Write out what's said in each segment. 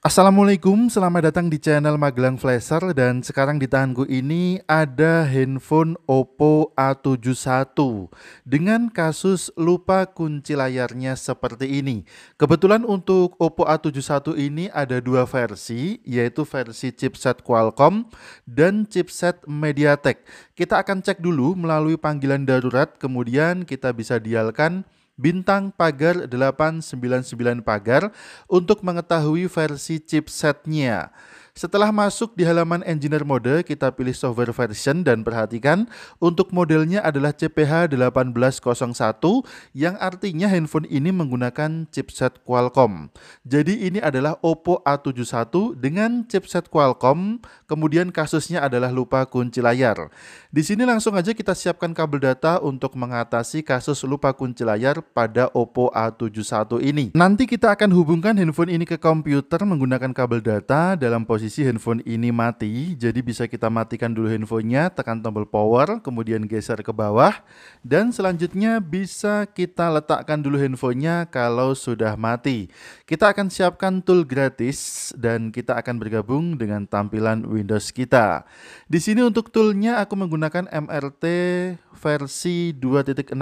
Assalamualaikum, selamat datang di channel Magelang Flasher dan sekarang di tanganku ini ada handphone Oppo A71 dengan kasus lupa kunci layarnya seperti ini. Kebetulan untuk Oppo A71 ini ada dua versi, yaitu versi chipset Qualcomm dan chipset MediaTek. Kita akan cek dulu melalui panggilan darurat, kemudian kita bisa dialkan Bintang Pagar 899 Pagar untuk mengetahui versi chipsetnya. Setelah masuk di halaman Engineer Mode, kita pilih software version dan perhatikan untuk modelnya adalah CPH 1801 yang artinya handphone ini menggunakan chipset Qualcomm. Jadi ini adalah Oppo A71 dengan chipset Qualcomm, kemudian kasusnya adalah lupa kunci layar. Di sini langsung aja kita siapkan kabel data untuk mengatasi kasus lupa kunci layar pada Oppo A71 ini. Nanti kita akan hubungkan handphone ini ke komputer menggunakan kabel data dalam posisi posisi handphone ini mati, jadi bisa kita matikan dulu handphonenya, tekan tombol power, kemudian geser ke bawah, dan selanjutnya bisa kita letakkan dulu handphonenya kalau sudah mati. Kita akan siapkan tool gratis dan kita akan bergabung dengan tampilan Windows kita. Di sini untuk toolnya aku menggunakan MRT versi 2.60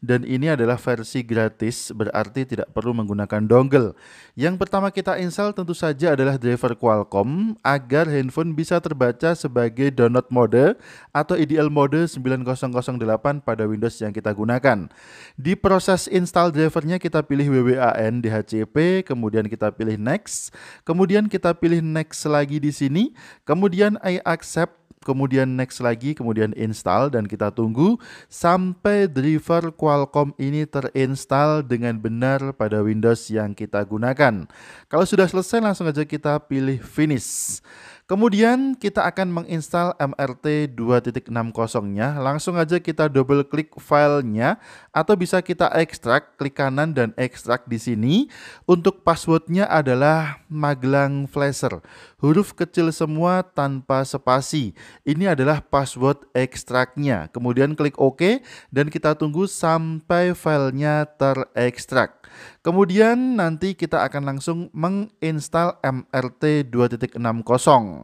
dan ini adalah versi gratis, berarti tidak perlu menggunakan dongle. Yang pertama kita install tentu saja adalah driver Qualcomm agar handphone bisa terbaca sebagai download mode atau IDL mode 9008 pada Windows yang kita gunakan. Di proses install drivernya kita pilih WWAN di HCP, kemudian kita pilih next, kemudian kita pilih next lagi di sini, kemudian I accept kemudian next lagi, kemudian install dan kita tunggu sampai driver Qualcomm ini terinstall dengan benar pada Windows yang kita gunakan. Kalau sudah selesai langsung aja kita pilih finish. Kemudian kita akan menginstal MRT 2.60-nya. Langsung aja kita double klik filenya atau bisa kita ekstrak, klik kanan dan ekstrak di sini. Untuk passwordnya adalah Magelang Flasher. Huruf kecil semua tanpa spasi. Ini adalah password ekstraknya. Kemudian klik OK dan kita tunggu sampai filenya terekstrak. Kemudian nanti kita akan langsung menginstal MRT 2.60.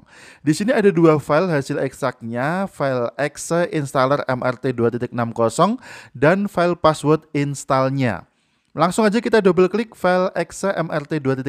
Di sini ada dua file hasil eksaknya, file exe installer MRT 2.60 dan file password installnya. Langsung aja kita double klik file exe mrt 2.60,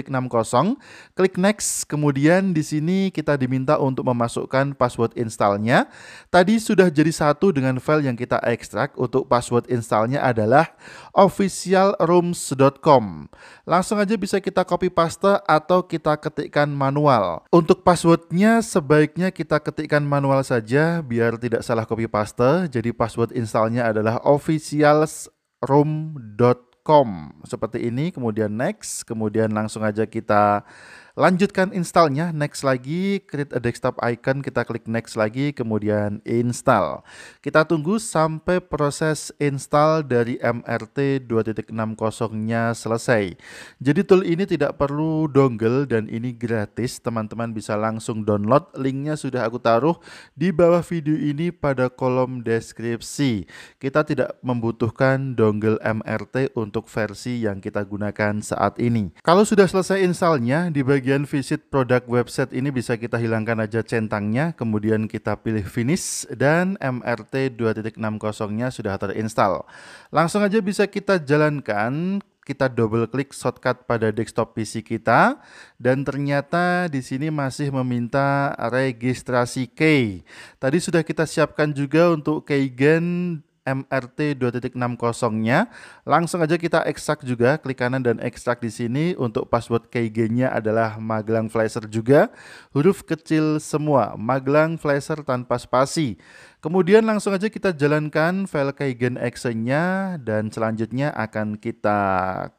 klik next, kemudian di sini kita diminta untuk memasukkan password installnya. Tadi sudah jadi satu dengan file yang kita ekstrak untuk password installnya adalah officialrooms.com. Langsung aja bisa kita copy paste atau kita ketikkan manual. Untuk passwordnya sebaiknya kita ketikkan manual saja biar tidak salah copy paste. Jadi password installnya adalah officialsroom.com com seperti ini kemudian next kemudian langsung aja kita Lanjutkan installnya, next lagi, create a desktop icon, kita klik next lagi, kemudian install. Kita tunggu sampai proses install dari MRT 2.60-nya selesai. Jadi tool ini tidak perlu dongle dan ini gratis, teman-teman bisa langsung download. Linknya sudah aku taruh di bawah video ini pada kolom deskripsi. Kita tidak membutuhkan dongle MRT untuk versi yang kita gunakan saat ini. Kalau sudah selesai installnya, di bagian bagian visit produk website ini bisa kita hilangkan aja centangnya, kemudian kita pilih finish dan MRT 2.60-nya sudah terinstall. Langsung aja bisa kita jalankan, kita double klik shortcut pada desktop PC kita dan ternyata di sini masih meminta registrasi key. Tadi sudah kita siapkan juga untuk keygen MRT 2.60-nya. Langsung aja kita ekstrak juga, klik kanan dan ekstrak di sini. Untuk password KG-nya adalah Magelang Flasher juga. Huruf kecil semua, Magelang Flasher tanpa spasi. Kemudian langsung aja kita jalankan file Kaigen Action-nya dan selanjutnya akan kita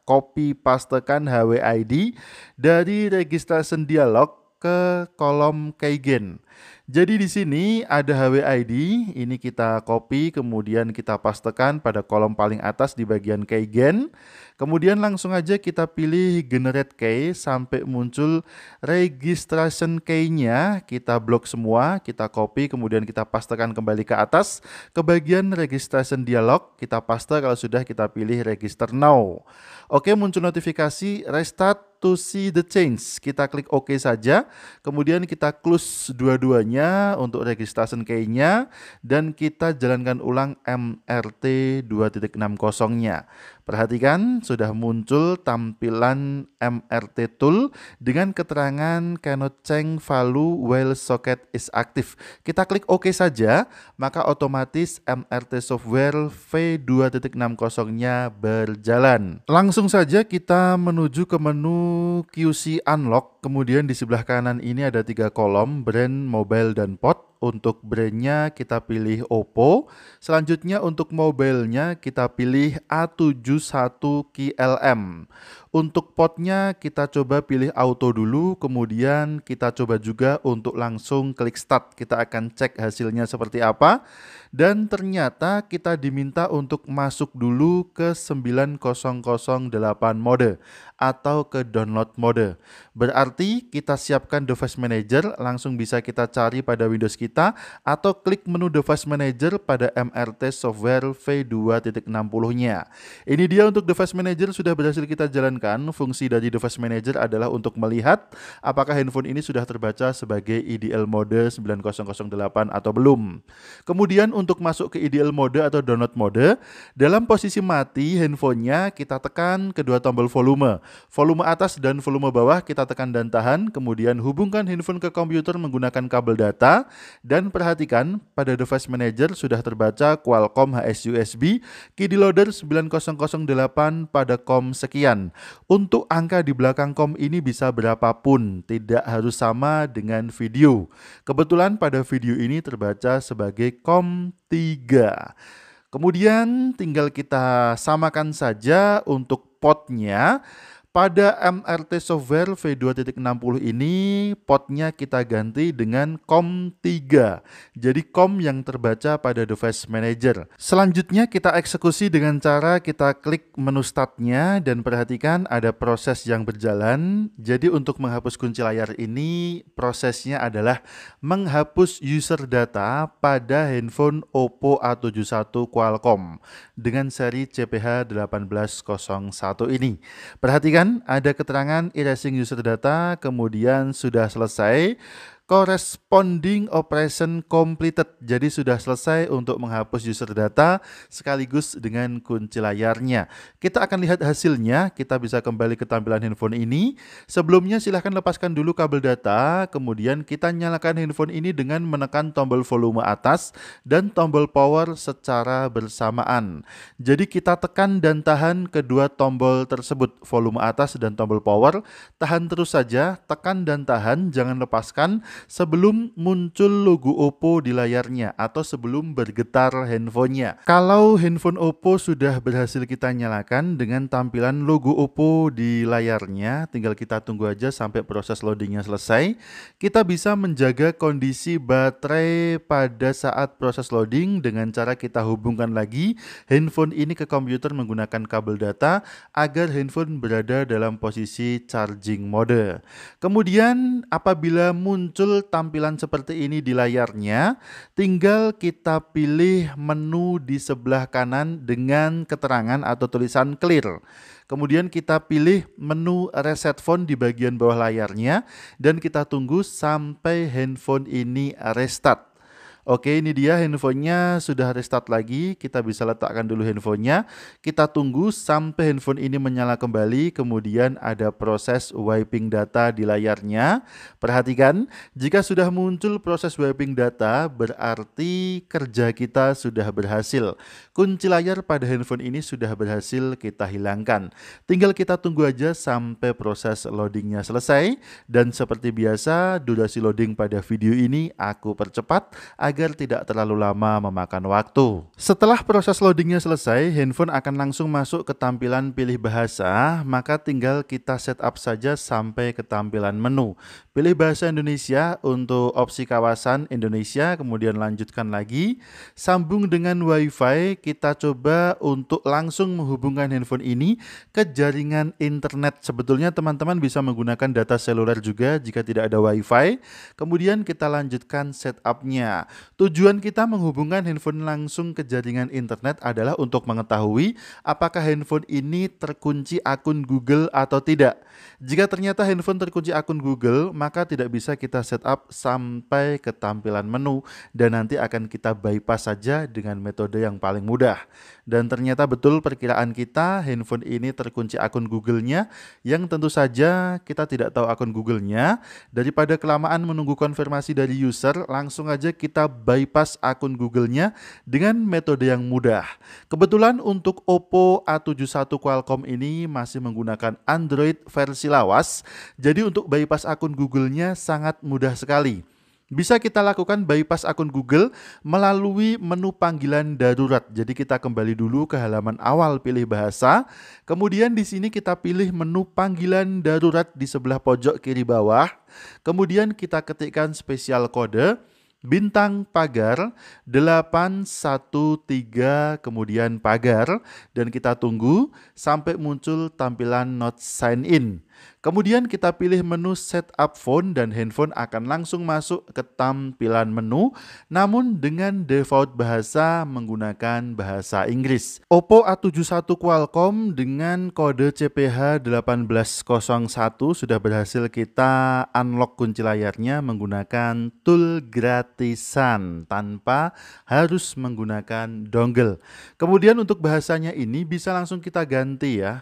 copy pastekan HWID dari registration dialog ke kolom Kaigen. Jadi di sini ada HWID, ini kita copy, kemudian kita pastekan pada kolom paling atas di bagian keygen. Kemudian langsung aja kita pilih generate key sampai muncul registration key-nya. Kita blok semua, kita copy, kemudian kita pastekan kembali ke atas. Ke bagian registration dialog, kita paste kalau sudah kita pilih register now. Oke, muncul notifikasi restart to see the change. Kita klik OK saja, kemudian kita close dua-duanya nya untuk registration key-nya, dan kita jalankan ulang MRT 2.60-nya. Perhatikan, sudah muncul tampilan MRT tool dengan keterangan cannot change value while socket is active. Kita klik OK saja, maka otomatis MRT software V2.60-nya berjalan. Langsung saja kita menuju ke menu QC Unlock Kemudian di sebelah kanan ini ada tiga kolom brand, mobile, dan pot untuk brandnya kita pilih Oppo. Selanjutnya untuk mobilnya kita pilih a 71 KLM. Untuk potnya kita coba pilih auto dulu, kemudian kita coba juga untuk langsung klik start. Kita akan cek hasilnya seperti apa. Dan ternyata kita diminta untuk masuk dulu ke 9008 mode atau ke download mode. Berarti kita siapkan device manager, langsung bisa kita cari pada Windows kita kita atau klik menu Device Manager pada MRT Software V2.60-nya. Ini dia untuk Device Manager sudah berhasil kita jalankan. Fungsi dari Device Manager adalah untuk melihat apakah handphone ini sudah terbaca sebagai IDL mode 9008 atau belum. Kemudian untuk masuk ke IDL mode atau download mode, dalam posisi mati handphonenya kita tekan kedua tombol volume. Volume atas dan volume bawah kita tekan dan tahan, kemudian hubungkan handphone ke komputer menggunakan kabel data. Dan perhatikan, pada device manager sudah terbaca Qualcomm HSUSB, KD loader 9008 pada COM sekian. Untuk angka di belakang COM ini bisa berapapun, tidak harus sama dengan video. Kebetulan pada video ini terbaca sebagai COM 3. Kemudian tinggal kita samakan saja untuk potnya pada MRT software V2.60 ini potnya kita ganti dengan COM3. Jadi COM yang terbaca pada device manager. Selanjutnya kita eksekusi dengan cara kita klik menu startnya dan perhatikan ada proses yang berjalan. Jadi untuk menghapus kunci layar ini prosesnya adalah menghapus user data pada handphone Oppo A71 Qualcomm dengan seri CPH 1801 ini. Perhatikan Kemudian ada keterangan erasing user data, kemudian sudah selesai corresponding operation completed. Jadi sudah selesai untuk menghapus user data sekaligus dengan kunci layarnya. Kita akan lihat hasilnya. Kita bisa kembali ke tampilan handphone ini. Sebelumnya silahkan lepaskan dulu kabel data, kemudian kita nyalakan handphone ini dengan menekan tombol volume atas dan tombol power secara bersamaan. Jadi kita tekan dan tahan kedua tombol tersebut, volume atas dan tombol power. Tahan terus saja, tekan dan tahan, jangan lepaskan sebelum muncul logo Oppo di layarnya atau sebelum bergetar handphonenya. Kalau handphone Oppo sudah berhasil kita nyalakan dengan tampilan logo Oppo di layarnya, tinggal kita tunggu aja sampai proses loadingnya selesai. Kita bisa menjaga kondisi baterai pada saat proses loading dengan cara kita hubungkan lagi handphone ini ke komputer menggunakan kabel data agar handphone berada dalam posisi charging mode. Kemudian apabila muncul muncul tampilan seperti ini di layarnya, tinggal kita pilih menu di sebelah kanan dengan keterangan atau tulisan clear. Kemudian kita pilih menu reset phone di bagian bawah layarnya dan kita tunggu sampai handphone ini restart. Oke, ini dia handphonenya sudah restart lagi. Kita bisa letakkan dulu handphonenya. Kita tunggu sampai handphone ini menyala kembali. Kemudian ada proses wiping data di layarnya. Perhatikan, jika sudah muncul proses wiping data, berarti kerja kita sudah berhasil. Kunci layar pada handphone ini sudah berhasil kita hilangkan. Tinggal kita tunggu aja sampai proses loadingnya selesai. Dan seperti biasa, durasi loading pada video ini aku percepat agar tidak terlalu lama memakan waktu. Setelah proses loadingnya selesai, handphone akan langsung masuk ke tampilan pilih bahasa, maka tinggal kita setup saja sampai ke tampilan menu. Pilih bahasa Indonesia untuk opsi kawasan Indonesia, kemudian lanjutkan lagi. Sambung dengan WiFi, kita coba untuk langsung menghubungkan handphone ini ke jaringan internet. Sebetulnya teman-teman bisa menggunakan data seluler juga jika tidak ada WiFi. Kemudian kita lanjutkan setupnya. Tujuan kita menghubungkan handphone langsung ke jaringan internet adalah untuk mengetahui apakah handphone ini terkunci akun Google atau tidak. Jika ternyata handphone terkunci akun Google, maka tidak bisa kita setup sampai ke tampilan menu dan nanti akan kita bypass saja dengan metode yang paling mudah. Dan ternyata betul perkiraan kita, handphone ini terkunci akun Google-nya yang tentu saja kita tidak tahu akun Google-nya. Daripada kelamaan menunggu konfirmasi dari user, langsung aja kita bypass akun Google-nya dengan metode yang mudah. Kebetulan untuk Oppo A71 Qualcomm ini masih menggunakan Android versi lawas, jadi untuk bypass akun Google-nya sangat mudah sekali. Bisa kita lakukan bypass akun Google melalui menu panggilan darurat. Jadi kita kembali dulu ke halaman awal pilih bahasa. Kemudian di sini kita pilih menu panggilan darurat di sebelah pojok kiri bawah. Kemudian kita ketikkan spesial kode bintang pagar 813 kemudian pagar dan kita tunggu sampai muncul tampilan not sign in. Kemudian kita pilih menu setup phone dan handphone akan langsung masuk ke tampilan menu namun dengan default bahasa menggunakan bahasa Inggris. Oppo A71 Qualcomm dengan kode CPH 1801 sudah berhasil kita unlock kunci layarnya menggunakan tool gratisan tanpa harus menggunakan dongle. Kemudian untuk bahasanya ini bisa langsung kita ganti ya